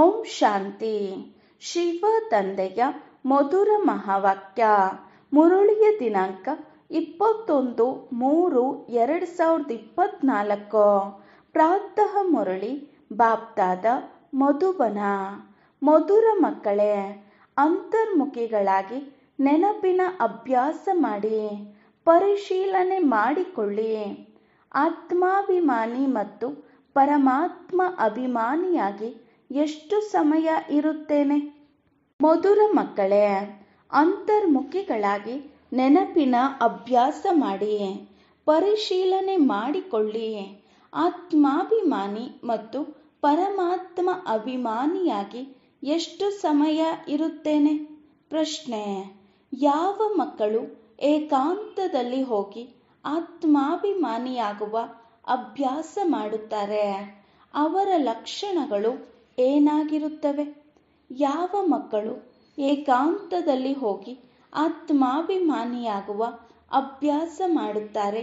ಓಂ ಶಾಂತಿ ಶಿವ ತಂದೆಯ ಮಧುರ ಮಹಾವಾಕ್ಯ ಮುರುಳಿಯ ದಿನಾಂಕ ಇಪ್ಪತ್ತೊಂದು ಮೂರು ಎರಡು ಸಾವಿರದ ಇಪ್ಪತ್ನಾಲ್ಕು ಪ್ರಾತಃ ಮುರಳಿ ಬಾಪ್ತಾದ ಮಧುಬನ ಮಧುರ ಮಕ್ಕಳೇ ಅಂತರ್ಮುಖಿಗಳಾಗಿ ನೆನಪಿನ ಅಭ್ಯಾಸ ಮಾಡಿ ಪರಿಶೀಲನೆ ಮಾಡಿಕೊಳ್ಳಿ ಆತ್ಮಾಭಿಮಾನಿ ಮತ್ತು ಪರಮಾತ್ಮ ಅಭಿಮಾನಿಯಾಗಿ ಎಷ್ಟು ಸಮಯ ಇರುತ್ತೇನೆ ಮಧುರ ಮಕ್ಕಳೇ ಅಂತರ್ಮುಖಿಗಳಾಗಿ ನೆನಪಿನ ಅಭ್ಯಾಸ ಮಾಡಿ ಪರಿಶೀಲನೆ ಮಾಡಿಕೊಳ್ಳಿ ಆತ್ಮಾಭಿಮಾನಿ ಮತ್ತು ಪರಮಾತ್ಮ ಅಭಿಮಾನಿಯಾಗಿ ಎಷ್ಟು ಸಮಯ ಇರುತ್ತೇನೆ ಪ್ರಶ್ನೆ ಯಾವ ಮಕ್ಕಳು ಏಕಾಂತದಲ್ಲಿ ಹೋಗಿ ಆತ್ಮಾಭಿಮಾನಿಯಾಗುವ ಅಭ್ಯಾಸ ಮಾಡುತ್ತಾರೆ ಅವರ ಲಕ್ಷಣಗಳು ಏನಾಗಿರುತ್ತವೆ ಯಾವ ಮಕ್ಕಳು ಏಕಾಂತದಲ್ಲಿ ಹೋಗಿ ಆತ್ಮಾಭಿಮಾನಿಯಾಗುವ ಅಭ್ಯಾಸ ಮಾಡುತ್ತಾರೆ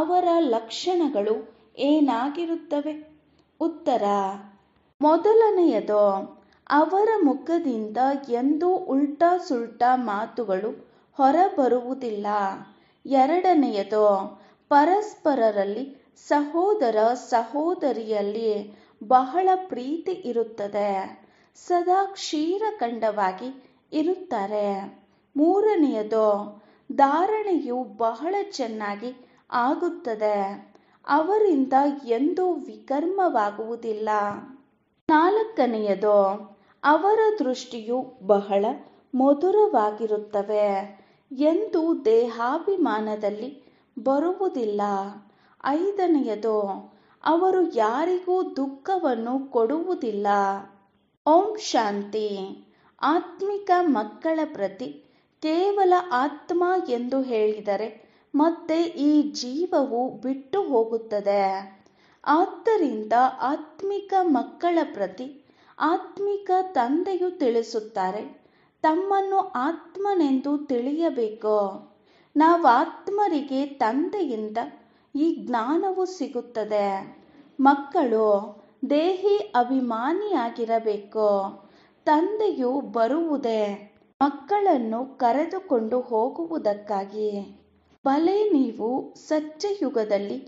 ಅವರ ಲಕ್ಷಣಗಳು ಏನಾಗಿರುತ್ತವೆ ಉತ್ತರ ಮೊದಲನೆಯದು ಅವರ ಮುಖದಿಂದ ಎಂದೂ ಉಲ್ಟಾ ಸುಲ್ಟಾ ಮಾತುಗಳು ಹೊರಬರುವುದಿಲ್ಲ ಎರಡನೆಯದು ಪರಸ್ಪರರಲ್ಲಿ ಸಹೋದರ ಸಹೋದರಿಯಲ್ಲಿ ಬಹಳ ಪ್ರೀತಿ ಇರುತ್ತದೆ ಸದಾ ಕ್ಷೀರಖಂಡವಾಗಿ ಇರುತ್ತಾರೆ ಮೂರನೆಯದು ಧಾರಣೆಯು ಬಹಳ ಚೆನ್ನಾಗಿ ಆಗುತ್ತದೆ ಅವರಿಂದ ಎಂದೂ ವಿಕರ್ಮವಾಗುವುದಿಲ್ಲ ನಾಲ್ಕನೆಯದು ಅವರ ದೃಷ್ಟಿಯು ಬಹಳ ಮಧುರವಾಗಿರುತ್ತವೆ ಎಂದು ದೇಹಾಭಿಮಾನದಲ್ಲಿ ಬರುವುದಿಲ್ಲ ಐದನೆಯದು ಅವರು ಯಾರಿಗೂ ದುಃಖವನ್ನು ಕೊಡುವುದಿಲ್ಲ ಓಂ ಶಾಂತಿ ಆತ್ಮಿಕ ಮಕ್ಕಳ ಪ್ರತಿ ಕೇವಲ ಆತ್ಮ ಎಂದು ಹೇಳಿದರೆ ಮತ್ತೆ ಈ ಜೀವವು ಬಿಟ್ಟು ಹೋಗುತ್ತದೆ ಆದ್ದರಿಂದ ಆತ್ಮಿಕ ಮಕ್ಕಳ ಪ್ರತಿ ಆತ್ಮಿಕ ತಂದೆಯು ತಿಳಿಸುತ್ತಾರೆ ತಮ್ಮನ್ನು ಆತ್ಮನೆಂದು ತಿಳಿಯಬೇಕು ನಾವು ಆತ್ಮರಿಗೆ ತಂದೆಯಿಂದ ಈ ಜ್ಞಾನವು ಸಿಗುತ್ತದೆ ಮಕ್ಕಳು ದೇಹಿ ಅಭಿಮಾನಿಯಾಗಿರಬೇಕು ತಂದೆಯು ಬರುವುದೇ ಮಕ್ಕಳನ್ನು ಕರೆದುಕೊಂಡು ಹೋಗುವುದಕ್ಕಾಗಿ ಬಲೆ ನೀವು ಸತ್ಯಯುಗದಲ್ಲಿ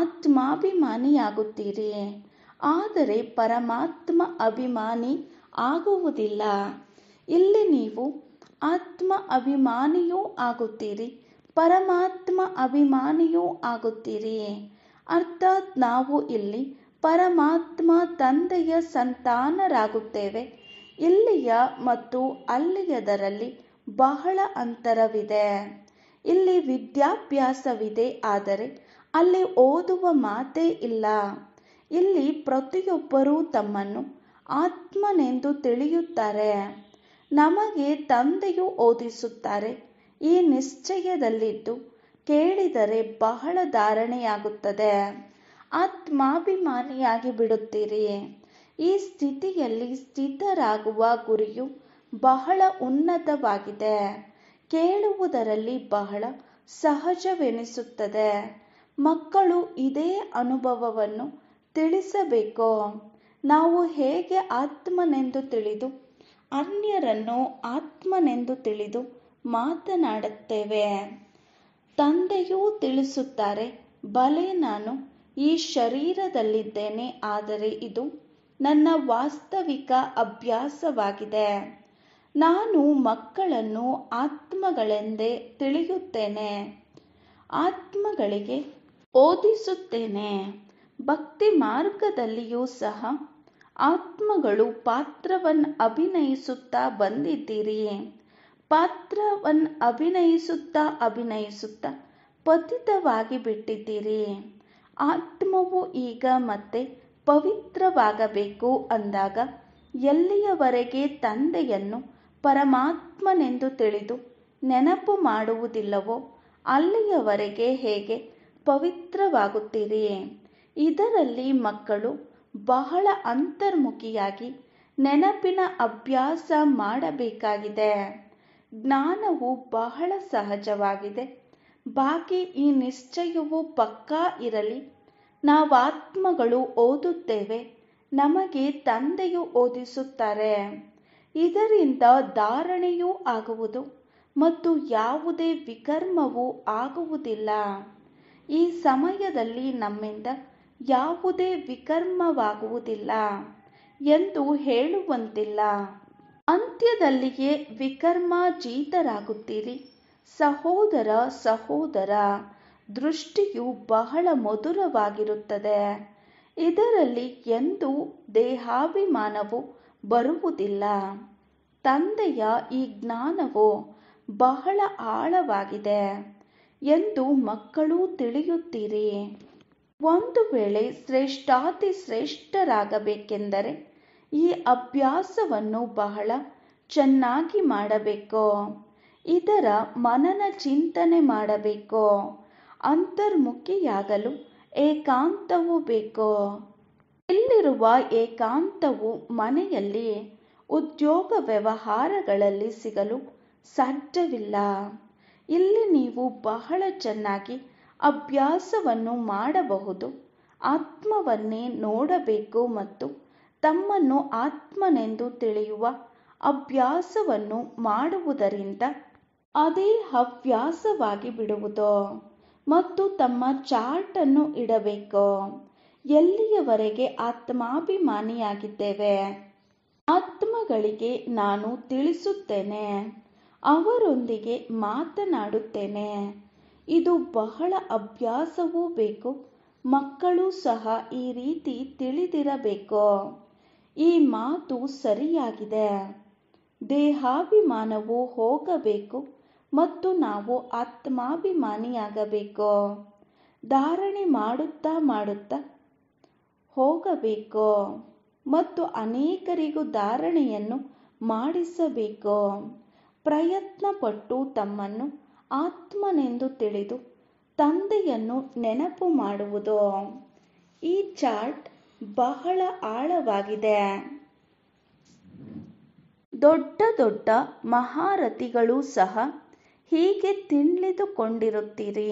ಆತ್ಮಾಭಿಮಾನಿಯಾಗುತ್ತೀರಿ ಆದರೆ ಪರಮಾತ್ಮ ಅಭಿಮಾನಿ ಆಗುವುದಿಲ್ಲ ಇಲ್ಲಿ ನೀವು ಆತ್ಮ ಅಭಿಮಾನಿಯೂ ಆಗುತ್ತೀರಿ ಪರಮಾತ್ಮ ಅಭಿಮಾನಿಯೂ ಆಗುತ್ತೀರಿ ಅರ್ಥಾತ್ ನಾವು ಇಲ್ಲಿ ಪರಮಾತ್ಮ ತಂದೆಯ ಸಂತಾನರಾಗುತ್ತೇವೆ ಇಲ್ಲಿಯ ಮತ್ತು ಅಲ್ಲಿಯದರಲ್ಲಿ ಬಹಳ ಅಂತರವಿದೆ ಇಲ್ಲಿ ವಿದ್ಯಾಭ್ಯಾಸವಿದೆ ಆದರೆ ಅಲ್ಲಿ ಓದುವ ಮಾತೇ ಇಲ್ಲ ಇಲ್ಲಿ ಪ್ರತಿಯೊಬ್ಬರೂ ತಮ್ಮನ್ನು ಆತ್ಮನೆಂದು ತಿಳಿಯುತ್ತಾರೆ ನಮಗೆ ತಂದೆಯು ಓದಿಸುತ್ತಾರೆ ಈ ನಿಶ್ಚಯದಲ್ಲಿದ್ದು ಕೇಳಿದರೆ ಬಹಳ ಧಾರಣೆಯಾಗುತ್ತದೆ ಆತ್ಮಾಭಿಮಾನಿಯಾಗಿ ಬಿಡುತ್ತೀರಿ ಈ ಸ್ಥಿತಿಯಲ್ಲಿ ಸ್ಥಿತರಾಗುವ ಗುರಿಯು ಬಹಳ ಉನ್ನತವಾಗಿದೆ ಕೇಳುವುದರಲ್ಲಿ ಬಹಳ ಸಹಜವೆನಿಸುತ್ತದೆ ಮಕ್ಕಳು ಇದೇ ಅನುಭವವನ್ನು ತಿಳಿಸಬೇಕು ನಾವು ಹೇಗೆ ಆತ್ಮನೆಂದು ತಿಳಿದು ಅನ್ಯರನ್ನು ಆತ್ಮನೆಂದು ತಿಳಿದು ಮಾತನಾಡುತ್ತೇವೆ ತಂದೆಯೂ ತಿಳಿಸುತ್ತಾರೆ ಬಲೆ ನಾನು ಈ ಶರೀರದಲ್ಲಿದ್ದೇನೆ ಆದರೆ ಇದು ನನ್ನ ವಾಸ್ತವಿಕ ಅಭ್ಯಾಸವಾಗಿದೆ ನಾನು ಮಕ್ಕಳನ್ನು ಆತ್ಮಗಳೆಂದೇ ತಿಳಿಯುತ್ತೇನೆ ಆತ್ಮಗಳಿಗೆ ಓದಿಸುತ್ತೇನೆ ಭಕ್ತಿ ಮಾರ್ಗದಲ್ಲಿಯೂ ಸಹ ಆತ್ಮಗಳು ಪಾತ್ರವನ್ನು ಅಭಿನಯಿಸುತ್ತಾ ಬಂದಿದ್ದೀರಿ ಪಾತ್ರವನ್ನು ಅಭಿನಯಿಸುತ್ತಾ ಅಭಿನಯಿಸುತ್ತಾ ಪತಿತವಾಗಿ ಬಿಟ್ಟಿದ್ದೀರಿ ಆತ್ಮವು ಈಗ ಮತ್ತೆ ಪವಿತ್ರವಾಗಬೇಕು ಅಂದಾಗ ಎಲ್ಲಿಯವರೆಗೆ ತಂದೆಯನ್ನು ಪರಮಾತ್ಮನೆಂದು ತಿಳಿದು ನೆನಪು ಮಾಡುವುದಿಲ್ಲವೋ ಅಲ್ಲಿಯವರೆಗೆ ಹೇಗೆ ಪವಿತ್ರವಾಗುತ್ತೀರಿ ಇದರಲ್ಲಿ ಮಕ್ಕಳು ಬಹಳ ಅಂತರ್ಮುಖಿಯಾಗಿ ನೆನಪಿನ ಅಭ್ಯಾಸ ಮಾಡಬೇಕಾಗಿದೆ ಜ್ಞಾನವು ಬಹಳ ಸಹಜವಾಗಿದೆ ಬಾಕಿ ಈ ನಿಶ್ಚಯವು ಪಕ್ಕಾ ಇರಲಿ ನಾವಾತ್ಮಗಳು ಓದುತ್ತೇವೆ ನಮಗೆ ತಂದೆಯು ಓದಿಸುತ್ತಾರೆ ಇದರಿಂದ ಧಾರಣೆಯೂ ಆಗುವುದು ಮತ್ತು ಯಾವುದೇ ವಿಕರ್ಮವೂ ಆಗುವುದಿಲ್ಲ ಈ ಸಮಯದಲ್ಲಿ ನಮ್ಮಿಂದ ಯಾವುದೇ ವಿಕರ್ಮವಾಗುವುದಿಲ್ಲ ಎಂದು ಹೇಳುವಂತಿಲ್ಲ ಅಂತ್ಯದಲ್ಲಿಯೇ ಜೀತರಾಗುತ್ತೀರಿ ಸಹೋದರ ಸಹೋದರ ದೃಷ್ಟಿಯು ಬಹಳ ಮಧುರವಾಗಿರುತ್ತದೆ ಇದರಲ್ಲಿ ಎಂದೂ ದೇಹಾಭಿಮಾನವು ಬರುವುದಿಲ್ಲ ತಂದೆಯ ಈ ಜ್ಞಾನವು ಬಹಳ ಆಳವಾಗಿದೆ ಎಂದು ಮಕ್ಕಳು ತಿಳಿಯುತ್ತೀರಿ ಒಂದು ವೇಳೆ ಶ್ರೇಷ್ಠಾತಿ ಶ್ರೇಷ್ಠರಾಗಬೇಕೆಂದರೆ ಈ ಅಭ್ಯಾಸವನ್ನು ಬಹಳ ಚೆನ್ನಾಗಿ ಮಾಡಬೇಕು ಇದರ ಮನನ ಚಿಂತನೆ ಮಾಡಬೇಕು ಅಂತರ್ಮುಖಿಯಾಗಲು ಏಕಾಂತವು ಬೇಕು ಇಲ್ಲಿರುವ ಏಕಾಂತವು ಮನೆಯಲ್ಲಿ ಉದ್ಯೋಗ ವ್ಯವಹಾರಗಳಲ್ಲಿ ಸಿಗಲು ಸಾಧ್ಯವಿಲ್ಲ ಇಲ್ಲಿ ನೀವು ಬಹಳ ಚೆನ್ನಾಗಿ ಅಭ್ಯಾಸವನ್ನು ಮಾಡಬಹುದು ಆತ್ಮವನ್ನೇ ನೋಡಬೇಕು ಮತ್ತು ತಮ್ಮನ್ನು ಆತ್ಮನೆಂದು ತಿಳಿಯುವ ಅಭ್ಯಾಸವನ್ನು ಮಾಡುವುದರಿಂದ ಅದೇ ಹವ್ಯಾಸವಾಗಿ ಬಿಡುವುದು ಮತ್ತು ತಮ್ಮ ಚಾರ್ಟನ್ನು ಇಡಬೇಕು ಎಲ್ಲಿಯವರೆಗೆ ಆತ್ಮಾಭಿಮಾನಿಯಾಗಿದ್ದೇವೆ ಆತ್ಮಗಳಿಗೆ ನಾನು ತಿಳಿಸುತ್ತೇನೆ ಅವರೊಂದಿಗೆ ಮಾತನಾಡುತ್ತೇನೆ ಇದು ಬಹಳ ಅಭ್ಯಾಸವೂ ಬೇಕು ಮಕ್ಕಳು ಸಹ ಈ ರೀತಿ ತಿಳಿದಿರಬೇಕು ಈ ಮಾತು ಸರಿಯಾಗಿದೆ ದೇಹಾಭಿಮಾನವು ಹೋಗಬೇಕು ಮತ್ತು ನಾವು ಆತ್ಮಾಭಿಮಾನಿಯಾಗಬೇಕು ಧಾರಣೆ ಮಾಡುತ್ತಾ ಮಾಡುತ್ತಾ ಹೋಗಬೇಕು ಮತ್ತು ಅನೇಕರಿಗೂ ಧಾರಣೆಯನ್ನು ಮಾಡಿಸಬೇಕು ಪ್ರಯತ್ನಪಟ್ಟು ತಮ್ಮನ್ನು ಆತ್ಮನೆಂದು ತಿಳಿದು ತಂದೆಯನ್ನು ನೆನಪು ಮಾಡುವುದು ಈ ಚಾರ್ಟ್ ಬಹಳ ಆಳವಾಗಿದೆ ದೊಡ್ಡ ದೊಡ್ಡ ಮಹಾರಥಿಗಳು ಸಹ ಹೀಗೆ ತಿಳಿದುಕೊಂಡಿರುತ್ತೀರಿ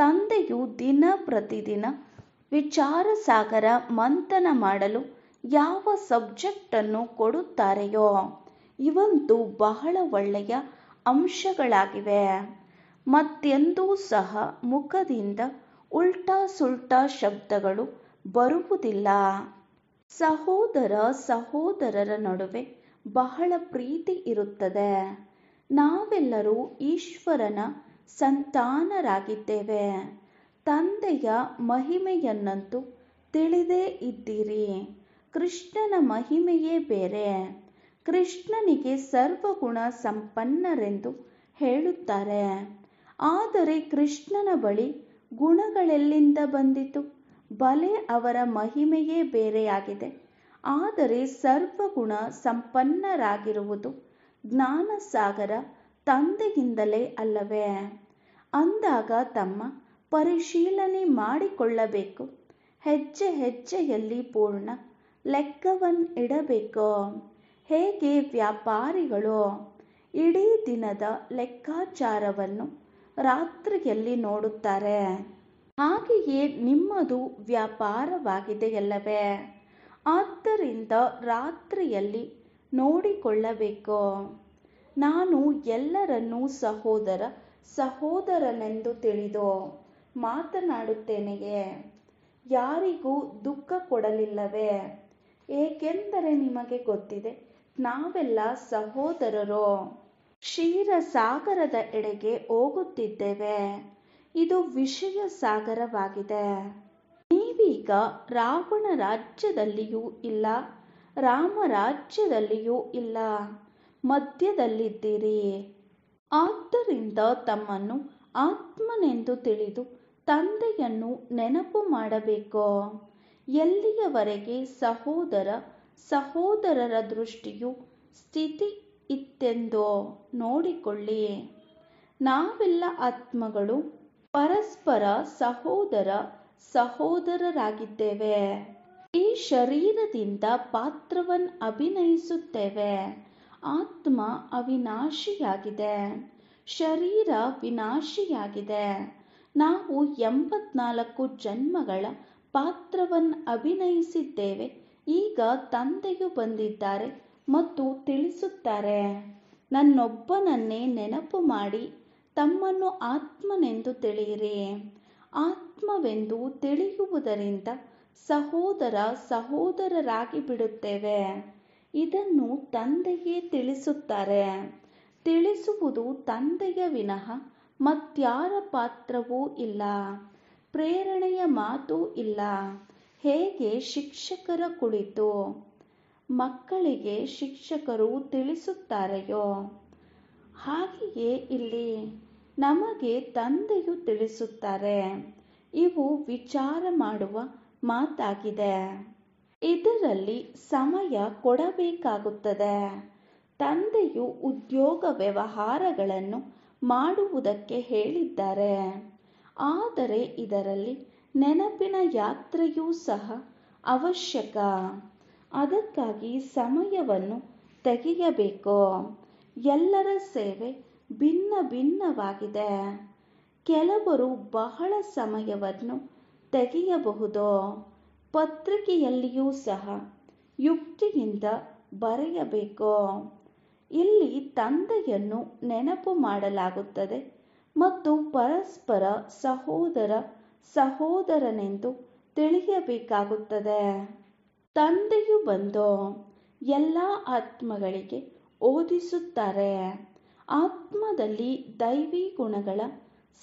ತಂದೆಯು ದಿನ ಪ್ರತಿದಿನ ವಿಚಾರ ಸಾಗರ ಮಂಥನ ಮಾಡಲು ಯಾವ ಸಬ್ಜೆಕ್ಟನ್ನು ಕೊಡುತ್ತಾರೆಯೋ ಇವಂತೂ ಬಹಳ ಒಳ್ಳೆಯ ಅಂಶಗಳಾಗಿವೆ ಮತ್ತೆಂದೂ ಸಹ ಮುಖದಿಂದ ಉಲ್ಟಾ ಸುಲ್ಟಾ ಶಬ್ದಗಳು ಬರುವುದಿಲ್ಲ ಸಹೋದರ ಸಹೋದರರ ನಡುವೆ ಬಹಳ ಪ್ರೀತಿ ಇರುತ್ತದೆ ನಾವೆಲ್ಲರೂ ಈಶ್ವರನ ಸಂತಾನರಾಗಿದ್ದೇವೆ ತಂದೆಯ ಮಹಿಮೆಯನ್ನಂತೂ ತಿಳಿದೇ ಇದ್ದೀರಿ ಕೃಷ್ಣನ ಮಹಿಮೆಯೇ ಬೇರೆ ಕೃಷ್ಣನಿಗೆ ಸರ್ವಗುಣ ಸಂಪನ್ನರೆಂದು ಹೇಳುತ್ತಾರೆ ಆದರೆ ಕೃಷ್ಣನ ಬಳಿ ಗುಣಗಳೆಲ್ಲಿಂದ ಬಂದಿತು ಬಲೆ ಅವರ ಮಹಿಮೆಯೇ ಬೇರೆಯಾಗಿದೆ ಆದರೆ ಸರ್ವಗುಣ ಸಂಪನ್ನರಾಗಿರುವುದು ಜ್ಞಾನಸಾಗರ ತಂದೆಯಿಂದಲೇ ಅಲ್ಲವೇ ಅಂದಾಗ ತಮ್ಮ ಪರಿಶೀಲನೆ ಮಾಡಿಕೊಳ್ಳಬೇಕು ಹೆಜ್ಜೆ ಹೆಜ್ಜೆಯಲ್ಲಿ ಪೂರ್ಣ ಲೆಕ್ಕವನ್ನು ಇಡಬೇಕು ಹೇಗೆ ವ್ಯಾಪಾರಿಗಳು ಇಡೀ ದಿನದ ಲೆಕ್ಕಾಚಾರವನ್ನು ರಾತ್ರಿಯಲ್ಲಿ ನೋಡುತ್ತಾರೆ ಹಾಗೆಯೇ ನಿಮ್ಮದು ವ್ಯಾಪಾರವಾಗಿದೆಯಲ್ಲವೇ ಆದ್ದರಿಂದ ರಾತ್ರಿಯಲ್ಲಿ ನೋಡಿಕೊಳ್ಳಬೇಕು ನಾನು ಎಲ್ಲರನ್ನೂ ಸಹೋದರ ಸಹೋದರನೆಂದು ತಿಳಿದು ಮಾತನಾಡುತ್ತೇನೆಯೇ ಯಾರಿಗೂ ದುಃಖ ಕೊಡಲಿಲ್ಲವೇ ಏಕೆಂದರೆ ನಿಮಗೆ ಗೊತ್ತಿದೆ ನಾವೆಲ್ಲ ಸಹೋದರರು ಸಾಗರದ ಎಡೆಗೆ ಹೋಗುತ್ತಿದ್ದೇವೆ ಇದು ವಿಷಯ ಸಾಗರವಾಗಿದೆ ನೀವೀಗ ರಾವಣ ರಾಜ್ಯದಲ್ಲಿಯೂ ಇಲ್ಲ ರಾಮ ರಾಜ್ಯದಲ್ಲಿಯೂ ಇಲ್ಲ ಮಧ್ಯದಲ್ಲಿದ್ದೀರಿ ಆದ್ದರಿಂದ ತಮ್ಮನ್ನು ಆತ್ಮನೆಂದು ತಿಳಿದು ತಂದೆಯನ್ನು ನೆನಪು ಮಾಡಬೇಕು ಎಲ್ಲಿಯವರೆಗೆ ಸಹೋದರ ಸಹೋದರರ ದೃಷ್ಟಿಯು ಸ್ಥಿತಿ ಇತ್ತೆಂದೋ ನೋಡಿಕೊಳ್ಳಿ ನಾವೆಲ್ಲ ಆತ್ಮಗಳು ಪರಸ್ಪರ ಸಹೋದರ ಸಹೋದರರಾಗಿದ್ದೇವೆ ಈ ಶರೀರದಿಂದ ಪಾತ್ರವನ್ನು ಅಭಿನಯಿಸುತ್ತೇವೆ ಆತ್ಮ ಅವಿನಾಶಿಯಾಗಿದೆ ಶರೀರ ವಿನಾಶಿಯಾಗಿದೆ ನಾವು ಎಂಬತ್ನಾಲ್ಕು ಜನ್ಮಗಳ ಪಾತ್ರವನ್ನು ಅಭಿನಯಿಸಿದ್ದೇವೆ ಈಗ ತಂದೆಯು ಬಂದಿದ್ದಾರೆ ಮತ್ತು ತಿಳಿಸುತ್ತಾರೆ ನನ್ನೊಬ್ಬನನ್ನೇ ನೆನಪು ಮಾಡಿ ತಮ್ಮನ್ನು ಆತ್ಮನೆಂದು ತಿಳಿಯಿರಿ ಆತ್ಮವೆಂದು ತಿಳಿಯುವುದರಿಂದ ಸಹೋದರ ಸಹೋದರರಾಗಿ ಬಿಡುತ್ತೇವೆ ಇದನ್ನು ತಂದೆಯೇ ತಿಳಿಸುತ್ತಾರೆ ತಿಳಿಸುವುದು ತಂದೆಯ ವಿನಃ ಮತ್ಯಾರ ಪಾತ್ರವೂ ಇಲ್ಲ ಪ್ರೇರಣೆಯ ಮಾತು ಇಲ್ಲ ಹೇಗೆ ಶಿಕ್ಷಕರ ಕುಳಿತು ಮಕ್ಕಳಿಗೆ ಶಿಕ್ಷಕರು ತಿಳಿಸುತ್ತಾರೆಯೋ ಹಾಗೆಯೇ ಇಲ್ಲಿ ನಮಗೆ ತಂದೆಯು ತಿಳಿಸುತ್ತಾರೆ ಇವು ವಿಚಾರ ಮಾಡುವ ಮಾತಾಗಿದೆ ಇದರಲ್ಲಿ ಸಮಯ ಕೊಡಬೇಕಾಗುತ್ತದೆ ತಂದೆಯು ಉದ್ಯೋಗ ವ್ಯವಹಾರಗಳನ್ನು ಮಾಡುವುದಕ್ಕೆ ಹೇಳಿದ್ದಾರೆ ಆದರೆ ಇದರಲ್ಲಿ ನೆನಪಿನ ಯಾತ್ರೆಯೂ ಸಹ ಅವಶ್ಯಕ ಅದಕ್ಕಾಗಿ ಸಮಯವನ್ನು ತೆಗೆಯಬೇಕು ಎಲ್ಲರ ಸೇವೆ ಭಿನ್ನ ಭಿನ್ನವಾಗಿದೆ ಕೆಲವರು ಬಹಳ ಸಮಯವನ್ನು ತೆಗೆಯಬಹುದೋ ಪತ್ರಿಕೆಯಲ್ಲಿಯೂ ಸಹ ಯುಕ್ತಿಯಿಂದ ಬರೆಯಬೇಕು ಇಲ್ಲಿ ತಂದೆಯನ್ನು ನೆನಪು ಮಾಡಲಾಗುತ್ತದೆ ಮತ್ತು ಪರಸ್ಪರ ಸಹೋದರ ಸಹೋದರನೆಂದು ತಿಳಿಯಬೇಕಾಗುತ್ತದೆ ತಂದೆಯು ಬಂದು ಎಲ್ಲ ಆತ್ಮಗಳಿಗೆ ಓದಿಸುತ್ತಾರೆ ಆತ್ಮದಲ್ಲಿ ದೈವಿ ಗುಣಗಳ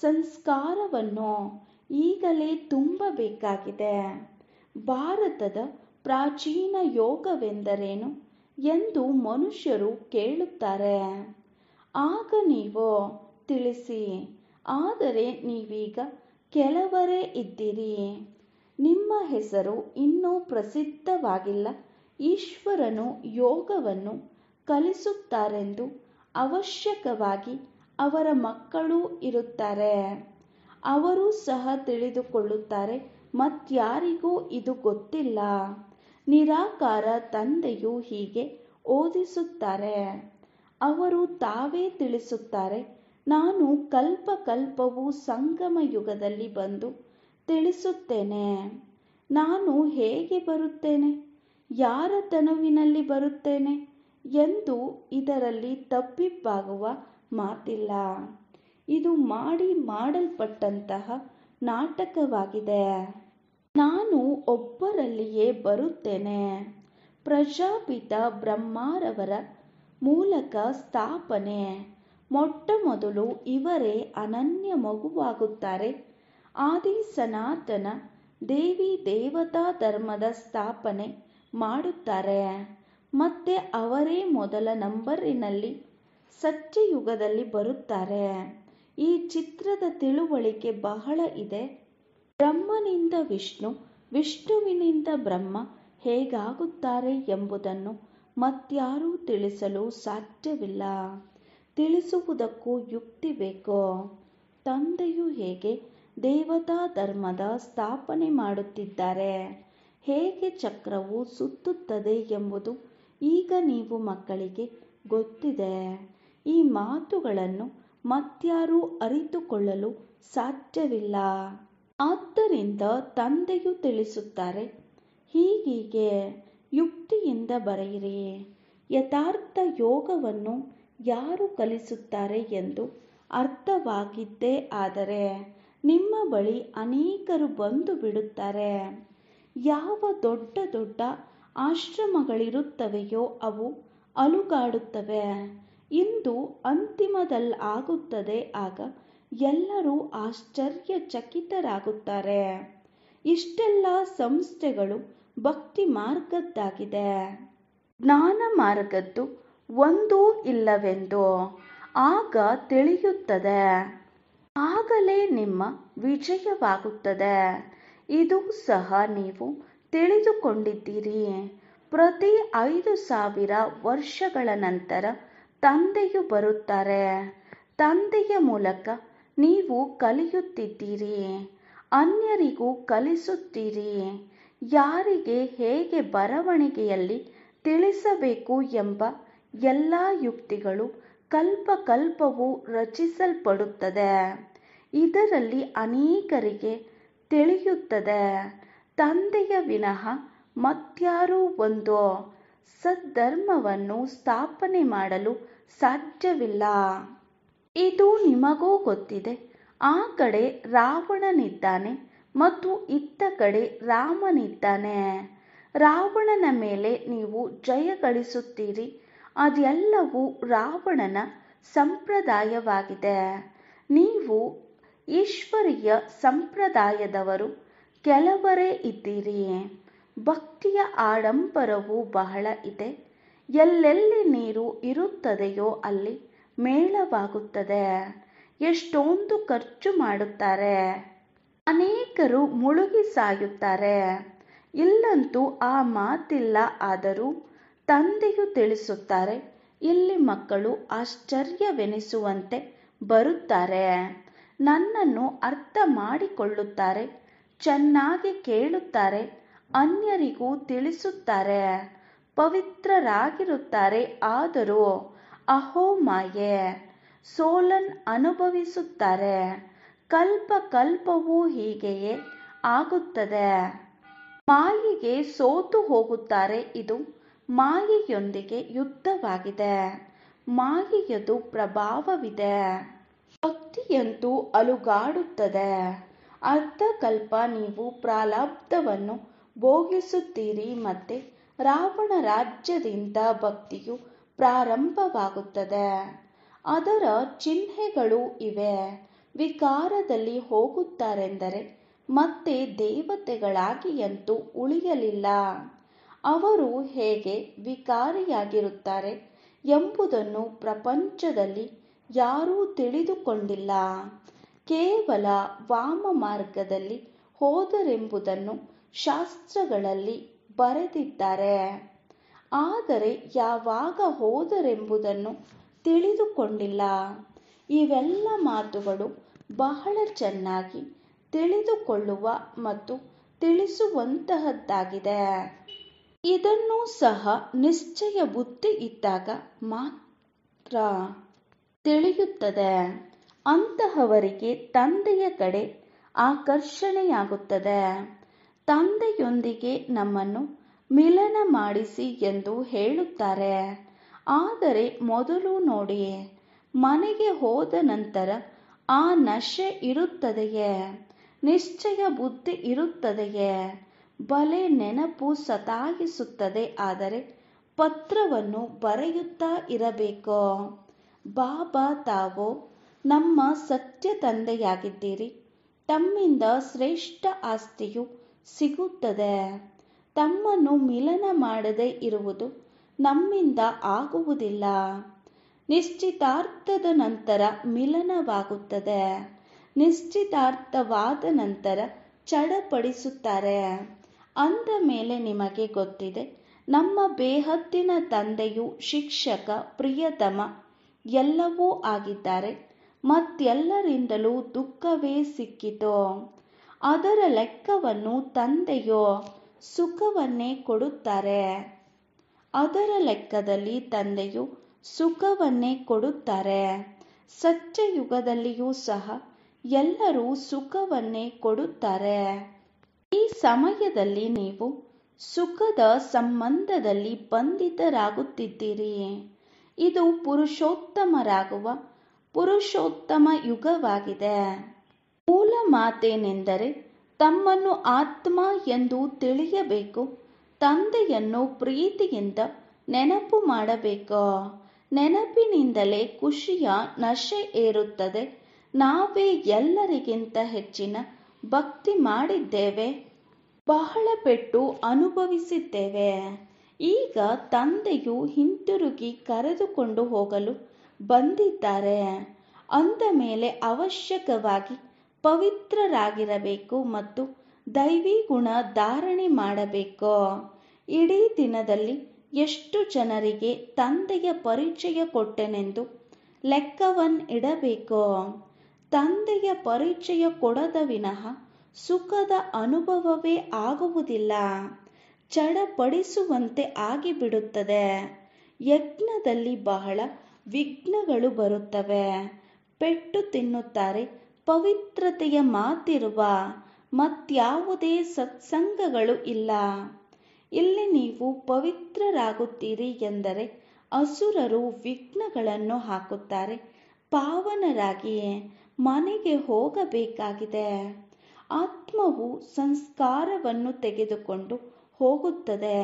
ಸಂಸ್ಕಾರವನ್ನು ಈಗಲೇ ತುಂಬಬೇಕಾಗಿದೆ ಭಾರತದ ಪ್ರಾಚೀನ ಯೋಗವೆಂದರೇನು ಎಂದು ಮನುಷ್ಯರು ಕೇಳುತ್ತಾರೆ ಆಗ ನೀವು ತಿಳಿಸಿ ಆದರೆ ನೀವೀಗ ಕೆಲವರೇ ಇದ್ದೀರಿ ನಿಮ್ಮ ಹೆಸರು ಇನ್ನೂ ಪ್ರಸಿದ್ಧವಾಗಿಲ್ಲ ಈಶ್ವರನು ಯೋಗವನ್ನು ಕಲಿಸುತ್ತಾರೆಂದು ಅವಶ್ಯಕವಾಗಿ ಅವರ ಮಕ್ಕಳೂ ಇರುತ್ತಾರೆ ಅವರೂ ಸಹ ತಿಳಿದುಕೊಳ್ಳುತ್ತಾರೆ ಮತ್ಯಾರಿಗೂ ಇದು ಗೊತ್ತಿಲ್ಲ ನಿರಾಕಾರ ತಂದೆಯು ಹೀಗೆ ಓದಿಸುತ್ತಾರೆ ಅವರು ತಾವೇ ತಿಳಿಸುತ್ತಾರೆ ನಾನು ಕಲ್ಪ ಕಲ್ಪವು ಸಂಗಮ ಯುಗದಲ್ಲಿ ಬಂದು ತಿಳಿಸುತ್ತೇನೆ ನಾನು ಹೇಗೆ ಬರುತ್ತೇನೆ ಯಾರ ತನುವಿನಲ್ಲಿ ಬರುತ್ತೇನೆ ಎಂದು ಇದರಲ್ಲಿ ತಪ್ಪಿಬ್ಬಾಗುವ ಮಾತಿಲ್ಲ ಇದು ಮಾಡಿ ಮಾಡಲ್ಪಟ್ಟಂತಹ ನಾಟಕವಾಗಿದೆ ನಾನು ಒಬ್ಬರಲ್ಲಿಯೇ ಬರುತ್ತೇನೆ ಪ್ರಜಾಪಿತ ಬ್ರಹ್ಮಾರವರ ಮೂಲಕ ಸ್ಥಾಪನೆ ಮೊಟ್ಟಮೊದಲು ಇವರೇ ಅನನ್ಯ ಮಗುವಾಗುತ್ತಾರೆ ಆದಿ ಸನಾತನ ದೇವಿ ದೇವತಾ ಧರ್ಮದ ಸ್ಥಾಪನೆ ಮಾಡುತ್ತಾರೆ ಮತ್ತೆ ಅವರೇ ಮೊದಲ ನಂಬರಿನಲ್ಲಿ ಸತ್ಯಯುಗದಲ್ಲಿ ಬರುತ್ತಾರೆ ಈ ಚಿತ್ರದ ತಿಳುವಳಿಕೆ ಬಹಳ ಇದೆ ಬ್ರಹ್ಮನಿಂದ ವಿಷ್ಣು ವಿಷ್ಣುವಿನಿಂದ ಬ್ರಹ್ಮ ಹೇಗಾಗುತ್ತಾರೆ ಎಂಬುದನ್ನು ಮತ್ಯಾರೂ ತಿಳಿಸಲು ಸಾಧ್ಯವಿಲ್ಲ ತಿಳಿಸುವುದಕ್ಕೂ ಯುಕ್ತಿ ಬೇಕು ತಂದೆಯು ಹೇಗೆ ದೇವತಾ ಧರ್ಮದ ಸ್ಥಾಪನೆ ಮಾಡುತ್ತಿದ್ದಾರೆ ಹೇಗೆ ಚಕ್ರವು ಸುತ್ತುತ್ತದೆ ಎಂಬುದು ಈಗ ನೀವು ಮಕ್ಕಳಿಗೆ ಗೊತ್ತಿದೆ ಈ ಮಾತುಗಳನ್ನು ಮತ್ಯಾರೂ ಅರಿತುಕೊಳ್ಳಲು ಸಾಧ್ಯವಿಲ್ಲ ಆದ್ದರಿಂದ ತಂದೆಯು ತಿಳಿಸುತ್ತಾರೆ ಹೀಗೀಗೆ ಯುಕ್ತಿಯಿಂದ ಬರೆಯಿರಿ ಯಥಾರ್ಥ ಯೋಗವನ್ನು ಯಾರು ಕಲಿಸುತ್ತಾರೆ ಎಂದು ಅರ್ಥವಾಗಿದ್ದೇ ಆದರೆ ನಿಮ್ಮ ಬಳಿ ಅನೇಕರು ಬಂದು ಬಿಡುತ್ತಾರೆ ಯಾವ ದೊಡ್ಡ ದೊಡ್ಡ ಆಶ್ರಮಗಳಿರುತ್ತವೆಯೋ ಅವು ಅಲುಗಾಡುತ್ತವೆ ಇಂದು ಅಂತಿಮದಲ್ಲಾಗುತ್ತದೆ ಆಗ ಎಲ್ಲರೂ ಆಶ್ಚರ್ಯಚಕಿತರಾಗುತ್ತಾರೆ ಇಷ್ಟೆಲ್ಲ ಸಂಸ್ಥೆಗಳು ಭಕ್ತಿ ಮಾರ್ಗದ್ದಾಗಿದೆ ಜ್ಞಾನ ಮಾರ್ಗದ್ದು ಒಂದೂ ಇಲ್ಲವೆಂದು ಆಗ ತಿಳಿಯುತ್ತದೆ ಆಗಲೇ ನಿಮ್ಮ ವಿಜಯವಾಗುತ್ತದೆ ಇದು ಸಹ ನೀವು ತಿಳಿದುಕೊಂಡಿದ್ದೀರಿ ಪ್ರತಿ ಐದು ಸಾವಿರ ವರ್ಷಗಳ ನಂತರ ತಂದೆಯು ಬರುತ್ತಾರೆ ತಂದೆಯ ಮೂಲಕ ನೀವು ಕಲಿಯುತ್ತಿದ್ದೀರಿ ಅನ್ಯರಿಗೂ ಕಲಿಸುತ್ತೀರಿ ಯಾರಿಗೆ ಹೇಗೆ ಬರವಣಿಗೆಯಲ್ಲಿ ತಿಳಿಸಬೇಕು ಎಂಬ ಎಲ್ಲ ಯುಕ್ತಿಗಳು ಕಲ್ಪವು ರಚಿಸಲ್ಪಡುತ್ತದೆ ಇದರಲ್ಲಿ ಅನೇಕರಿಗೆ ತಿಳಿಯುತ್ತದೆ ತಂದೆಯ ವಿನಃ ಮತ್ಯಾರೂ ಒಂದು ಸದ್ಧರ್ಮವನ್ನು ಸ್ಥಾಪನೆ ಮಾಡಲು ಸಾಧ್ಯವಿಲ್ಲ ಇದು ನಿಮಗೂ ಗೊತ್ತಿದೆ ಆ ಕಡೆ ರಾವಣನಿದ್ದಾನೆ ಮತ್ತು ಇತ್ತ ಕಡೆ ರಾಮನಿದ್ದಾನೆ ರಾವಣನ ಮೇಲೆ ನೀವು ಜಯ ಗಳಿಸುತ್ತೀರಿ ಅದೆಲ್ಲವೂ ರಾವಣನ ಸಂಪ್ರದಾಯವಾಗಿದೆ ನೀವು ಈಶ್ವರೀಯ ಸಂಪ್ರದಾಯದವರು ಕೆಲವರೇ ಇದ್ದೀರಿ ಭಕ್ತಿಯ ಆಡಂಬರವು ಬಹಳ ಇದೆ ಎಲ್ಲೆಲ್ಲಿ ನೀರು ಇರುತ್ತದೆಯೋ ಅಲ್ಲಿ ಮೇಳವಾಗುತ್ತದೆ ಎಷ್ಟೊಂದು ಖರ್ಚು ಮಾಡುತ್ತಾರೆ ಅನೇಕರು ಮುಳುಗಿ ಸಾಯುತ್ತಾರೆ ಇಲ್ಲಂತೂ ಆ ಮಾತಿಲ್ಲ ಆದರೂ ತಂದೆಯು ತಿಳಿಸುತ್ತಾರೆ ಇಲ್ಲಿ ಮಕ್ಕಳು ಆಶ್ಚರ್ಯವೆನಿಸುವಂತೆ ಬರುತ್ತಾರೆ ನನ್ನನ್ನು ಅರ್ಥ ಮಾಡಿಕೊಳ್ಳುತ್ತಾರೆ ಚೆನ್ನಾಗಿ ಕೇಳುತ್ತಾರೆ ಅನ್ಯರಿಗೂ ತಿಳಿಸುತ್ತಾರೆ ಪವಿತ್ರರಾಗಿರುತ್ತಾರೆ ಆದರೂ ಮಾಯೆ ಸೋಲನ್ ಅನುಭವಿಸುತ್ತಾರೆ ಕಲ್ಪ ಕಲ್ಪವೂ ಹೀಗೆಯೇ ಆಗುತ್ತದೆ ಮಾಯಿಗೆ ಸೋತು ಹೋಗುತ್ತಾರೆ ಇದು ಮಾಯಿಯೊಂದಿಗೆ ಯುದ್ಧವಾಗಿದೆ ಮಾಯಿಯದು ಪ್ರಭಾವವಿದೆ ಭಕ್ತಿಯಂತೂ ಅಲುಗಾಡುತ್ತದೆ ಅರ್ಥಕಲ್ಪ ನೀವು ಪ್ರಾರಬ್ಧವನ್ನು ಭೋಗಿಸುತ್ತೀರಿ ಮತ್ತೆ ರಾವಣ ರಾಜ್ಯದಿಂದ ಭಕ್ತಿಯು ಪ್ರಾರಂಭವಾಗುತ್ತದೆ ಅದರ ಚಿಹ್ನೆಗಳು ಇವೆ ವಿಕಾರದಲ್ಲಿ ಹೋಗುತ್ತಾರೆಂದರೆ ಮತ್ತೆ ದೇವತೆಗಳಾಗಿಯಂತೂ ಉಳಿಯಲಿಲ್ಲ ಅವರು ಹೇಗೆ ವಿಕಾರಿಯಾಗಿರುತ್ತಾರೆ ಎಂಬುದನ್ನು ಪ್ರಪಂಚದಲ್ಲಿ ಯಾರೂ ತಿಳಿದುಕೊಂಡಿಲ್ಲ ಕೇವಲ ವಾಮ ಮಾರ್ಗದಲ್ಲಿ ಹೋದರೆಂಬುದನ್ನು ಶಾಸ್ತ್ರಗಳಲ್ಲಿ ಬರೆದಿದ್ದಾರೆ ಆದರೆ ಯಾವಾಗ ಹೋದರೆಂಬುದನ್ನು ತಿಳಿದುಕೊಂಡಿಲ್ಲ ಇವೆಲ್ಲ ಮಾತುಗಳು ಬಹಳ ಚೆನ್ನಾಗಿ ತಿಳಿದುಕೊಳ್ಳುವ ಮತ್ತು ತಿಳಿಸುವಂತಹದ್ದಾಗಿದೆ ಇದನ್ನು ಸಹ ನಿಶ್ಚಯ ಬುದ್ಧಿ ಇದ್ದಾಗ ಮಾತ್ರ ತಿಳಿಯುತ್ತದೆ ಅಂತಹವರಿಗೆ ತಂದೆಯ ಕಡೆ ಆಕರ್ಷಣೆಯಾಗುತ್ತದೆ ತಂದೆಯೊಂದಿಗೆ ನಮ್ಮನ್ನು ಮಿಲನ ಮಾಡಿಸಿ ಎಂದು ಹೇಳುತ್ತಾರೆ ಆದರೆ ಮೊದಲು ನೋಡಿ ಮನೆಗೆ ಹೋದ ನಂತರ ಆ ನಶೆ ಇರುತ್ತದೆಯೇ ನಿಶ್ಚಯ ಬುದ್ಧಿ ಇರುತ್ತದೆಯೇ ಬಲೆ ನೆನಪು ಸತಾಗಿಸುತ್ತದೆ ಆದರೆ ಪತ್ರವನ್ನು ಬರೆಯುತ್ತಾ ಇರಬೇಕು ಬಾಬಾ ತಾವು ನಮ್ಮ ಸತ್ಯ ತಂದೆಯಾಗಿದ್ದೀರಿ ತಮ್ಮಿಂದ ಶ್ರೇಷ್ಠ ಆಸ್ತಿಯು ಸಿಗುತ್ತದೆ ತಮ್ಮನ್ನು ಮಿಲನ ಮಾಡದೇ ಇರುವುದು ನಮ್ಮಿಂದ ಆಗುವುದಿಲ್ಲ ನಿಶ್ಚಿತಾರ್ಥದ ನಂತರ ಮಿಲನವಾಗುತ್ತದೆ ನಿಶ್ಚಿತಾರ್ಥವಾದ ನಂತರ ಚಡಪಡಿಸುತ್ತಾರೆ ಅಂದ ಮೇಲೆ ನಿಮಗೆ ಗೊತ್ತಿದೆ ನಮ್ಮ ಬೇಹತ್ತಿನ ತಂದೆಯು ಶಿಕ್ಷಕ ಪ್ರಿಯತಮ ಎಲ್ಲವೂ ಆಗಿದ್ದಾರೆ ಮತ್ತೆಲ್ಲರಿಂದಲೂ ದುಃಖವೇ ಸಿಕ್ಕಿತು ಅದರ ಲೆಕ್ಕವನ್ನು ತಂದೆಯೋ ಸುಖವನ್ನೇ ಕೊಡುತ್ತಾರೆ ಅದರ ಲೆಕ್ಕದಲ್ಲಿ ತಂದೆಯು ಸುಖವನ್ನೇ ಕೊಡುತ್ತಾರೆ ಸತ್ಯ ಯುಗದಲ್ಲಿಯೂ ಸಹ ಎಲ್ಲರೂ ಸುಖವನ್ನೇ ಕೊಡುತ್ತಾರೆ ಈ ಸಮಯದಲ್ಲಿ ನೀವು ಸುಖದ ಸಂಬಂಧದಲ್ಲಿ ಬಂಧಿತರಾಗುತ್ತಿದ್ದೀರಿ ಇದು ಪುರುಷೋತ್ತಮರಾಗುವ ಪುರುಷೋತ್ತಮ ಯುಗವಾಗಿದೆ ಮೂಲ ಮಾತೇನೆಂದರೆ ತಮ್ಮನ್ನು ಆತ್ಮ ಎಂದು ತಿಳಿಯಬೇಕು ತಂದೆಯನ್ನು ಪ್ರೀತಿಯಿಂದ ನೆನಪು ಮಾಡಬೇಕು ನೆನಪಿನಿಂದಲೇ ಖುಷಿಯ ನಶೆ ಏರುತ್ತದೆ ನಾವೇ ಎಲ್ಲರಿಗಿಂತ ಹೆಚ್ಚಿನ ಭಕ್ತಿ ಮಾಡಿದ್ದೇವೆ ಬಹಳ ಪೆಟ್ಟು ಅನುಭವಿಸಿದ್ದೇವೆ ಈಗ ತಂದೆಯು ಹಿಂತಿರುಗಿ ಕರೆದುಕೊಂಡು ಹೋಗಲು ಬಂದಿದ್ದಾರೆ ಅಂದ ಮೇಲೆ ಅವಶ್ಯಕವಾಗಿ ಪವಿತ್ರರಾಗಿರಬೇಕು ಮತ್ತು ದೈವಿ ಗುಣ ಧಾರಣೆ ಮಾಡಬೇಕು ಇಡೀ ದಿನದಲ್ಲಿ ಎಷ್ಟು ಜನರಿಗೆ ತಂದೆಯ ಪರಿಚಯ ಕೊಟ್ಟೆನೆಂದು ಲೆಕ್ಕವನ್ನು ಇಡಬೇಕು ತಂದೆಯ ಪರಿಚಯ ಕೊಡದ ವಿನಃ ಸುಖದ ಅನುಭವವೇ ಆಗುವುದಿಲ್ಲ ಚಡಪಡಿಸುವಂತೆ ಆಗಿಬಿಡುತ್ತದೆ ಯಜ್ಞದಲ್ಲಿ ಬಹಳ ವಿಘ್ನಗಳು ಬರುತ್ತವೆ ಪೆಟ್ಟು ತಿನ್ನುತ್ತಾರೆ ಪವಿತ್ರತೆಯ ಮಾತಿರುವ ಮತ್ಯಾವುದೇ ಸತ್ಸಂಗಗಳು ಇಲ್ಲ ಇಲ್ಲಿ ನೀವು ಪವಿತ್ರರಾಗುತ್ತೀರಿ ಎಂದರೆ ಅಸುರರು ವಿಘ್ನಗಳನ್ನು ಹಾಕುತ್ತಾರೆ ಪಾವನರಾಗಿಯೇ ಮನೆಗೆ ಹೋಗಬೇಕಾಗಿದೆ ಆತ್ಮವು ಸಂಸ್ಕಾರವನ್ನು ತೆಗೆದುಕೊಂಡು ಹೋಗುತ್ತದೆ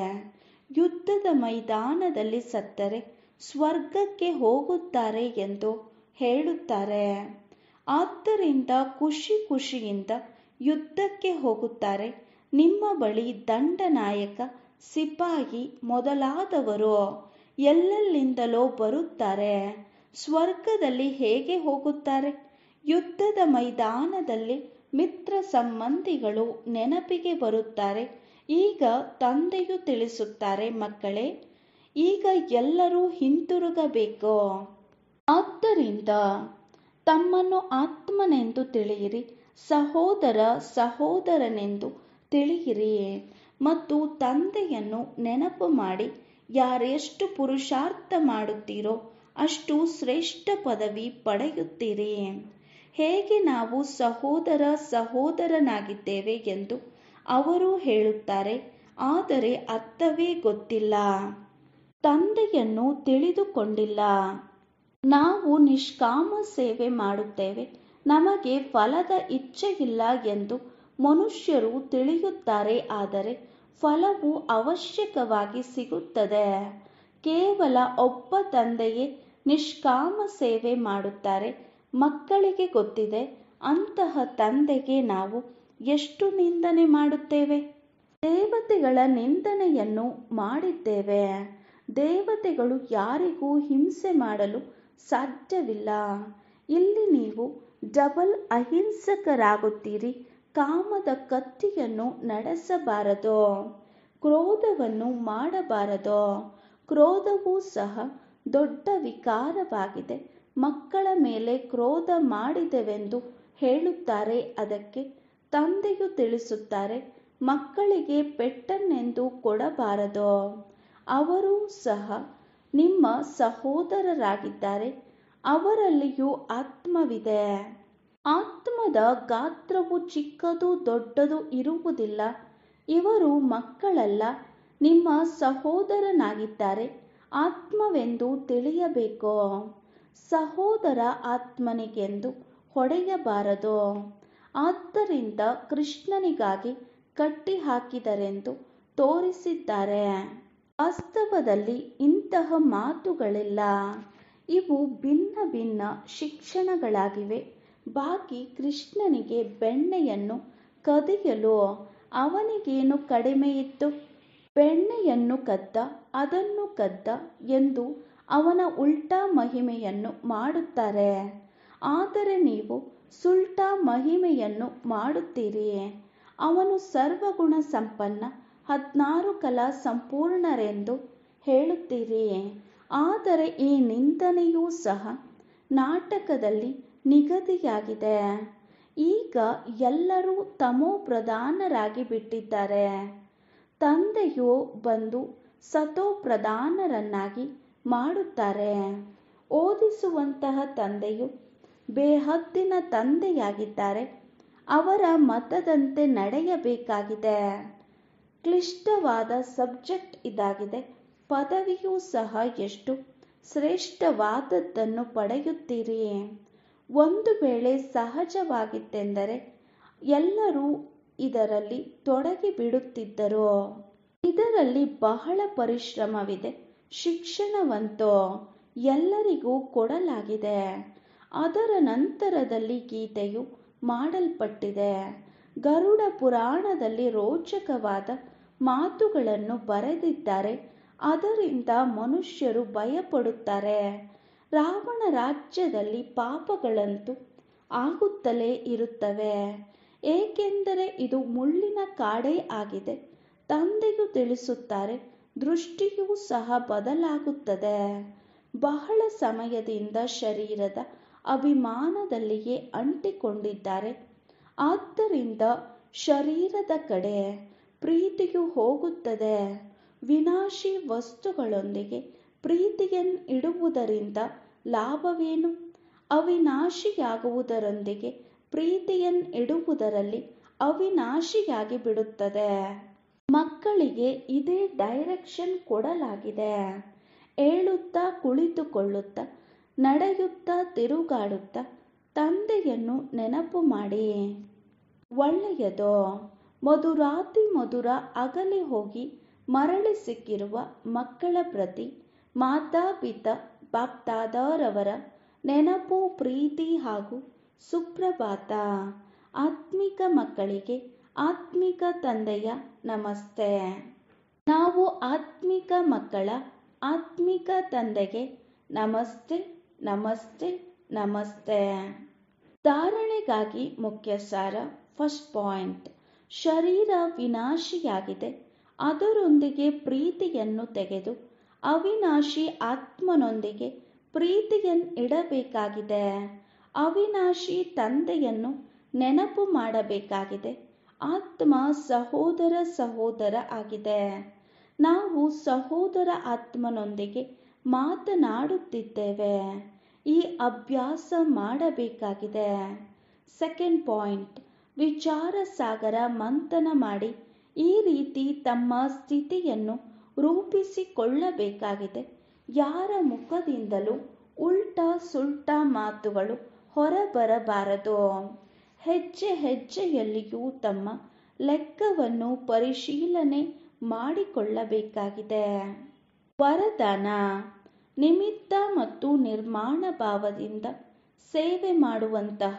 ಯುದ್ಧದ ಮೈದಾನದಲ್ಲಿ ಸತ್ತರೆ ಸ್ವರ್ಗಕ್ಕೆ ಹೋಗುತ್ತಾರೆ ಎಂದು ಹೇಳುತ್ತಾರೆ ಆದ್ದರಿಂದ ಖುಷಿ ಖುಷಿಯಿಂದ ಯುದ್ಧಕ್ಕೆ ಹೋಗುತ್ತಾರೆ ನಿಮ್ಮ ಬಳಿ ದಂಡನಾಯಕ ಸಿಪಾಯಿ ಮೊದಲಾದವರು ಎಲ್ಲೆಲ್ಲಿಂದಲೋ ಬರುತ್ತಾರೆ ಸ್ವರ್ಗದಲ್ಲಿ ಹೇಗೆ ಹೋಗುತ್ತಾರೆ ಯುದ್ಧದ ಮೈದಾನದಲ್ಲಿ ಮಿತ್ರ ಸಂಬಂಧಿಗಳು ನೆನಪಿಗೆ ಬರುತ್ತಾರೆ ಈಗ ತಂದೆಯು ತಿಳಿಸುತ್ತಾರೆ ಮಕ್ಕಳೇ ಈಗ ಎಲ್ಲರೂ ಹಿಂತಿರುಗಬೇಕು ಆದ್ದರಿಂದ ತಮ್ಮನ್ನು ಆತ್ಮನೆಂದು ತಿಳಿಯಿರಿ ಸಹೋದರ ಸಹೋದರನೆಂದು ತಿಳಿಯಿರಿ ಮತ್ತು ತಂದೆಯನ್ನು ನೆನಪು ಮಾಡಿ ಯಾರೆಷ್ಟು ಪುರುಷಾರ್ಥ ಮಾಡುತ್ತೀರೋ ಅಷ್ಟು ಶ್ರೇಷ್ಠ ಪದವಿ ಪಡೆಯುತ್ತೀರಿ ಹೇಗೆ ನಾವು ಸಹೋದರ ಸಹೋದರನಾಗಿದ್ದೇವೆ ಎಂದು ಅವರು ಹೇಳುತ್ತಾರೆ ಆದರೆ ಅರ್ಥವೇ ಗೊತ್ತಿಲ್ಲ ತಂದೆಯನ್ನು ತಿಳಿದುಕೊಂಡಿಲ್ಲ ನಾವು ನಿಷ್ಕಾಮ ಸೇವೆ ಮಾಡುತ್ತೇವೆ ನಮಗೆ ಫಲದ ಇಚ್ಛೆಯಿಲ್ಲ ಎಂದು ಮನುಷ್ಯರು ತಿಳಿಯುತ್ತಾರೆ ಆದರೆ ಫಲವು ಅವಶ್ಯಕವಾಗಿ ಸಿಗುತ್ತದೆ ಕೇವಲ ಒಬ್ಬ ತಂದೆಯೇ ನಿಷ್ಕಾಮ ಸೇವೆ ಮಾಡುತ್ತಾರೆ ಮಕ್ಕಳಿಗೆ ಗೊತ್ತಿದೆ ಅಂತಹ ತಂದೆಗೆ ನಾವು ಎಷ್ಟು ನಿಂದನೆ ಮಾಡುತ್ತೇವೆ ದೇವತೆಗಳ ನಿಂದನೆಯನ್ನು ಮಾಡಿದ್ದೇವೆ ದೇವತೆಗಳು ಯಾರಿಗೂ ಹಿಂಸೆ ಮಾಡಲು ಸಾಧ್ಯವಿಲ್ಲ ಇಲ್ಲಿ ನೀವು ಡಬಲ್ ಅಹಿಂಸಕರಾಗುತ್ತೀರಿ ಕಾಮದ ಕತ್ತಿಯನ್ನು ನಡೆಸಬಾರದು ಕ್ರೋಧವನ್ನು ಮಾಡಬಾರದು ಕ್ರೋಧವೂ ಸಹ ದೊಡ್ಡ ವಿಕಾರವಾಗಿದೆ ಮಕ್ಕಳ ಮೇಲೆ ಕ್ರೋಧ ಮಾಡಿದೆವೆಂದು ಹೇಳುತ್ತಾರೆ ಅದಕ್ಕೆ ತಂದೆಯು ತಿಳಿಸುತ್ತಾರೆ ಮಕ್ಕಳಿಗೆ ಪೆಟ್ಟನ್ನೆಂದು ಕೊಡಬಾರದು ಅವರೂ ಸಹ ನಿಮ್ಮ ಸಹೋದರರಾಗಿದ್ದಾರೆ ಅವರಲ್ಲಿಯೂ ಆತ್ಮವಿದೆ ಆತ್ಮದ ಗಾತ್ರವು ಚಿಕ್ಕದು ದೊಡ್ಡದು ಇರುವುದಿಲ್ಲ ಇವರು ಮಕ್ಕಳಲ್ಲ ನಿಮ್ಮ ಸಹೋದರನಾಗಿದ್ದಾರೆ ಆತ್ಮವೆಂದು ತಿಳಿಯಬೇಕು ಸಹೋದರ ಆತ್ಮನಿಗೆಂದು ಹೊಡೆಯಬಾರದು ಆದ್ದರಿಂದ ಕೃಷ್ಣನಿಗಾಗಿ ಕಟ್ಟಿಹಾಕಿದರೆಂದು ತೋರಿಸಿದ್ದಾರೆ ವಾಸ್ತವದಲ್ಲಿ ಇಂತಹ ಮಾತುಗಳಿಲ್ಲ ಇವು ಭಿನ್ನ ಭಿನ್ನ ಶಿಕ್ಷಣಗಳಾಗಿವೆ ಬಾಕಿ ಕೃಷ್ಣನಿಗೆ ಬೆಣ್ಣೆಯನ್ನು ಕದಿಯಲು ಅವನಿಗೇನು ಕಡಿಮೆಯಿತ್ತು ಬೆಣ್ಣೆಯನ್ನು ಕದ್ದ ಅದನ್ನು ಕದ್ದ ಎಂದು ಅವನ ಉಲ್ಟಾ ಮಹಿಮೆಯನ್ನು ಮಾಡುತ್ತಾರೆ ಆದರೆ ನೀವು ಸುಲ್ಟಾ ಮಹಿಮೆಯನ್ನು ಮಾಡುತ್ತೀರಿ ಅವನು ಸರ್ವಗುಣ ಸಂಪನ್ನ ಹದಿನಾರು ಕಲಾ ಸಂಪೂರ್ಣರೆಂದು ಹೇಳುತ್ತೀರಿಯೇ ಆದರೆ ಈ ನಿಂದನೆಯೂ ಸಹ ನಾಟಕದಲ್ಲಿ ನಿಗದಿಯಾಗಿದೆ ಈಗ ಎಲ್ಲರೂ ಪ್ರಧಾನರಾಗಿ ಬಿಟ್ಟಿದ್ದಾರೆ ತಂದೆಯು ಬಂದು ಪ್ರಧಾನರನ್ನಾಗಿ ಮಾಡುತ್ತಾರೆ ಓದಿಸುವಂತಹ ತಂದೆಯು ಬೇಹದ್ದಿನ ತಂದೆಯಾಗಿದ್ದಾರೆ ಅವರ ಮತದಂತೆ ನಡೆಯಬೇಕಾಗಿದೆ ಕ್ಲಿಷ್ಟವಾದ ಸಬ್ಜೆಕ್ಟ್ ಇದಾಗಿದೆ ಪದವಿಯೂ ಸಹ ಎಷ್ಟು ಶ್ರೇಷ್ಠವಾದದ್ದನ್ನು ಪಡೆಯುತ್ತೀರಿ ಒಂದು ವೇಳೆ ಸಹಜವಾಗಿತ್ತೆಂದರೆ ಎಲ್ಲರೂ ಇದರಲ್ಲಿ ತೊಡಗಿ ಬಿಡುತ್ತಿದ್ದರು ಇದರಲ್ಲಿ ಬಹಳ ಪರಿಶ್ರಮವಿದೆ ಶಿಕ್ಷಣವಂತೂ ಎಲ್ಲರಿಗೂ ಕೊಡಲಾಗಿದೆ ಅದರ ನಂತರದಲ್ಲಿ ಗೀತೆಯು ಮಾಡಲ್ಪಟ್ಟಿದೆ ಗರುಡ ಪುರಾಣದಲ್ಲಿ ರೋಚಕವಾದ ಮಾತುಗಳನ್ನು ಬರೆದಿದ್ದಾರೆ ಅದರಿಂದ ಮನುಷ್ಯರು ಭಯಪಡುತ್ತಾರೆ ರಾವಣ ರಾಜ್ಯದಲ್ಲಿ ಪಾಪಗಳಂತೂ ಆಗುತ್ತಲೇ ಇರುತ್ತವೆ ಏಕೆಂದರೆ ಇದು ಮುಳ್ಳಿನ ಕಾಡೇ ಆಗಿದೆ ತಂದೆಯು ತಿಳಿಸುತ್ತಾರೆ ದೃಷ್ಟಿಯೂ ಸಹ ಬದಲಾಗುತ್ತದೆ ಬಹಳ ಸಮಯದಿಂದ ಶರೀರದ ಅಭಿಮಾನದಲ್ಲಿಯೇ ಅಂಟಿಕೊಂಡಿದ್ದಾರೆ ಆದ್ದರಿಂದ ಶರೀರದ ಕಡೆ ಪ್ರೀತಿಯು ಹೋಗುತ್ತದೆ ವಿನಾಶಿ ವಸ್ತುಗಳೊಂದಿಗೆ ಪ್ರೀತಿಯನ್ನು ಇಡುವುದರಿಂದ ಲಾಭವೇನು ಅವಿನಾಶಿಯಾಗುವುದರೊಂದಿಗೆ ಪ್ರೀತಿಯನ್ನು ಇಡುವುದರಲ್ಲಿ ಅವಿನಾಶಿಯಾಗಿ ಬಿಡುತ್ತದೆ ಮಕ್ಕಳಿಗೆ ಇದೇ ಡೈರೆಕ್ಷನ್ ಕೊಡಲಾಗಿದೆ ಹೇಳುತ್ತಾ ಕುಳಿತುಕೊಳ್ಳುತ್ತಾ ನಡೆಯುತ್ತಾ ತಿರುಗಾಡುತ್ತಾ ತಂದೆಯನ್ನು ನೆನಪು ಮಾಡಿ ಒಳ್ಳೆಯದು ಮಧುರಾತಿ ಮಧುರ ಅಗಲಿ ಹೋಗಿ ಮರಳಿ ಸಿಕ್ಕಿರುವ ಮಕ್ಕಳ ಪ್ರತಿ ಮಾತಾಪಿತ ಭಕ್ತಾದರವರ ನೆನಪು ಪ್ರೀತಿ ಹಾಗೂ ಸುಪ್ರಭಾತ ಆತ್ಮಿಕ ಮಕ್ಕಳಿಗೆ ಆತ್ಮಿಕ ತಂದೆಯ ನಮಸ್ತೆ ನಾವು ಆತ್ಮಿಕ ಮಕ್ಕಳ ಆತ್ಮಿಕ ತಂದೆಗೆ ನಮಸ್ತೆ ನಮಸ್ತೆ ನಮಸ್ತೆ ಧಾರಣೆಗಾಗಿ ಮುಖ್ಯ ಸಾರ ಫಸ್ಟ್ ಪಾಯಿಂಟ್ ಶರೀರ ವಿನಾಶಿಯಾಗಿದೆ ಅದರೊಂದಿಗೆ ಪ್ರೀತಿಯನ್ನು ತೆಗೆದು ಅವಿನಾಶಿ ಆತ್ಮನೊಂದಿಗೆ ಪ್ರೀತಿಯನ್ನು ಇಡಬೇಕಾಗಿದೆ ಅವಿನಾಶಿ ತಂದೆಯನ್ನು ನೆನಪು ಮಾಡಬೇಕಾಗಿದೆ ಆತ್ಮ ಸಹೋದರ ಸಹೋದರ ಆಗಿದೆ ನಾವು ಸಹೋದರ ಆತ್ಮನೊಂದಿಗೆ ಮಾತನಾಡುತ್ತಿದ್ದೇವೆ ಈ ಅಭ್ಯಾಸ ಮಾಡಬೇಕಾಗಿದೆ ಸೆಕೆಂಡ್ ಪಾಯಿಂಟ್ ವಿಚಾರ ಸಾಗರ ಮಂಥನ ಮಾಡಿ ಈ ರೀತಿ ತಮ್ಮ ಸ್ಥಿತಿಯನ್ನು ರೂಪಿಸಿಕೊಳ್ಳಬೇಕಾಗಿದೆ ಯಾರ ಮುಖದಿಂದಲೂ ಉಲ್ಟ ಸುಲ್ಟ ಮಾತುಗಳು ಹೊರಬರಬಾರದು ಹೆಜ್ಜೆ ಹೆಜ್ಜೆಯಲ್ಲಿಯೂ ತಮ್ಮ ಲೆಕ್ಕವನ್ನು ಪರಿಶೀಲನೆ ಮಾಡಿಕೊಳ್ಳಬೇಕಾಗಿದೆ ವರದಾನ ನಿಮಿತ್ತ ಮತ್ತು ನಿರ್ಮಾಣ ಭಾವದಿಂದ ಸೇವೆ ಮಾಡುವಂತಹ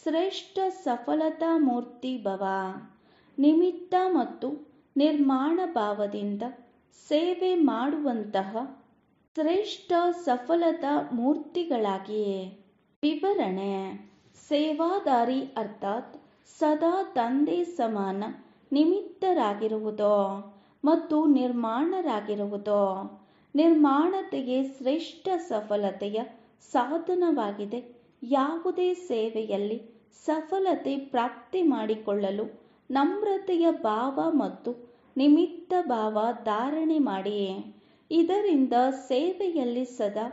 ಶ್ರೇಷ್ಠ ಸಫಲತಾ ಮೂರ್ತಿ ಭವ ನಿಮಿತ್ತ ಮತ್ತು ನಿರ್ಮಾಣ ಭಾವದಿಂದ ಸೇವೆ ಮಾಡುವಂತಹ ಶ್ರೇಷ್ಠ ಸಫಲತಾ ಮೂರ್ತಿಗಳಾಗಿಯೇ ವಿವರಣೆ ಸೇವಾದಾರಿ ಅರ್ಥಾತ್ ಸದಾ ತಂದೆ ಸಮಾನ ನಿಮಿತ್ತರಾಗಿರುವುದೋ ಮತ್ತು ನಿರ್ಮಾಣರಾಗಿರುವುದೋ ನಿರ್ಮಾಣತೆಗೆ ಶ್ರೇಷ್ಠ ಸಫಲತೆಯ ಸಾಧನವಾಗಿದೆ ಯಾವುದೇ ಸೇವೆಯಲ್ಲಿ ಸಫಲತೆ ಪ್ರಾಪ್ತಿ ಮಾಡಿಕೊಳ್ಳಲು ನಮ್ರತೆಯ ಭಾವ ಮತ್ತು ನಿಮಿತ್ತ ಭಾವ ಧಾರಣೆ ಮಾಡಿಯೇ ಇದರಿಂದ ಸೇವೆಯಲ್ಲಿ ಸದಾ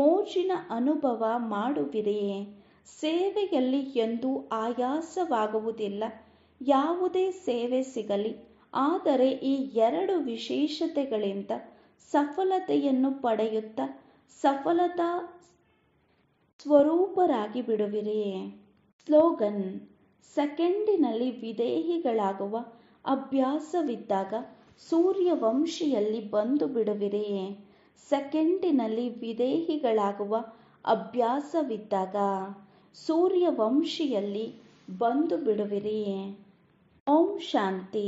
ಮೋಜಿನ ಅನುಭವ ಮಾಡುವಿರಿಯೇ ಸೇವೆಯಲ್ಲಿ ಎಂದೂ ಆಯಾಸವಾಗುವುದಿಲ್ಲ ಯಾವುದೇ ಸೇವೆ ಸಿಗಲಿ ಆದರೆ ಈ ಎರಡು ವಿಶೇಷತೆಗಳಿಂದ ಸಫಲತೆಯನ್ನು ಪಡೆಯುತ್ತಾ ಸಫಲತಾ ಸ್ವರೂಪರಾಗಿ ಬಿಡುವಿರಿ ಸ್ಲೋಗನ್ ಸೆಕೆಂಡಿನಲ್ಲಿ ವಿದೇಹಿಗಳಾಗುವ ಅಭ್ಯಾಸವಿದ್ದಾಗ ಸೂರ್ಯವಂಶಿಯಲ್ಲಿ ಬಂದು ಬಿಡುವಿರಿ ಸೆಕೆಂಡಿನಲ್ಲಿ ವಿದೇಹಿಗಳಾಗುವ ಅಭ್ಯಾಸವಿದ್ದಾಗ ಸೂರ್ಯವಂಶಿಯಲ್ಲಿ ಬಂದು ಬಿಡುವಿರಿ ಓಂ ಶಾಂತಿ